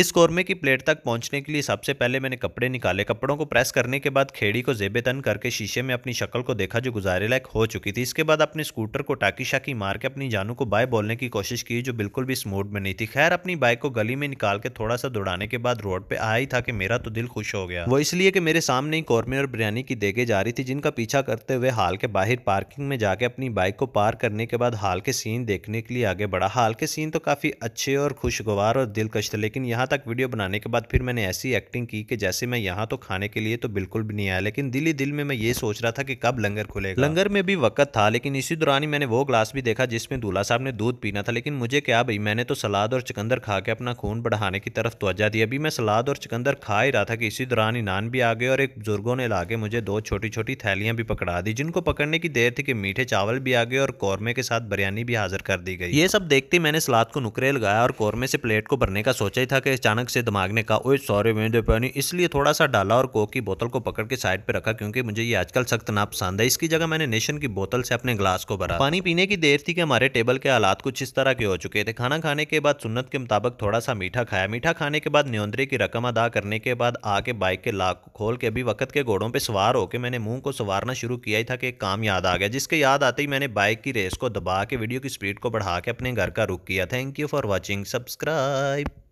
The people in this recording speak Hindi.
इस कौरमे की प्लेट तक पहुंचने के लिए सबसे पहले मैंने कपड़े निकाले कपड़ों को प्रेस करने के बाद खेड़ी को जेबे तन करके शीशे में अपनी शक्ल को देखा जो गुजारे लायक हो चुकी थी इसके बाद अपने स्कूटर को टाकी शाकी मार के अपनी जानू को बाय बोलने की कोशिश की जो बिल्कुल भी इस मूड में नहीं थी खैर अपनी बाइक को गली में निकाल के थोड़ा सा दौड़ाने के बाद रोड पे आया ही था कि मेरा तो दिल खुश हो गया वो इसलिए कि मेरे सामने ही कौरमे और बिरयानी की देगे जा रही थी जिनका पीछा करते हुए हाल के बाहर पार्किंग में जाके अपनी बाइक को पार करने के बाद हाल के सीन देखने के लिए आगे बढ़ा हाल के सीन तो काफी अच्छे और खुशगवार और दिलकश थे लेकिन यहाँ यहाँ तक वीडियो बनाने के बाद फिर मैंने ऐसी एक्टिंग की कि जैसे मैं यहाँ तो खाने के लिए तो बिल्कुल भी नहीं आया लेकिन दिल ही दिल में मैं ये सोच रहा था कि कब लंगर खुलेगा लंगर में भी वक्त था लेकिन इसी दौरान ही मैंने वो ग्लास भी देखा जिसमें दूल्हा साहब ने दूध पीना था लेकिन मुझे क्या भाई मैंने तो सलाद और चिकंदर खा के अपना खून बढ़ाने की तरफ तोजा दी अभी मैं सलाद और चिकंदर खा ही रहा था कि इसी दौरान ही नान भी आ गए और एक बुजुर्गों ने ला मुझे दो छोटी छोटी थैलियाँ भी पकड़ा दी जिनको पकड़ने की देर थी कि मीठे चावल भी आ गए और कौरमे के साथ बिरयानी भी हाजिर कर दी गई ये सब देखते मैंने सलाद को नुकरे लगाया और कौरमे से प्लेट को भरने का सोचा ही था के अचानक से दिमाग ने कहा ओए सॉरी मैंने पानी इसलिए थोड़ा सा डाला और कोक की बोतल को पकड़ के साइड पे रखा क्योंकि मुझे ये आजकल सख्त ना पसंद है इसकी जगह मैंने नेशन की बोतल से अपने ग्लास को भरा पानी पीने की देर थी कि हमारे टेबल के हालात कुछ इस तरह के हो चुके थे खाना खाने के बाद सुन्नत के मुताबिक थोड़ा सा मीठा खाया मीठा खाने के बाद न्योंदरी की रकम अदा करने के बाद आके बाइक के लाख को खोल के अभी वक्त के घोड़ों पर सवार होकर मैंने मुंह को सवारना शुरू किया था कि काम याद आ गया जिसके याद आते ही मैंने बाइक की रेस को दबा के वीडियो की स्पीड को बढ़ा के अपने घर का रुख किया thank you for watching subscribe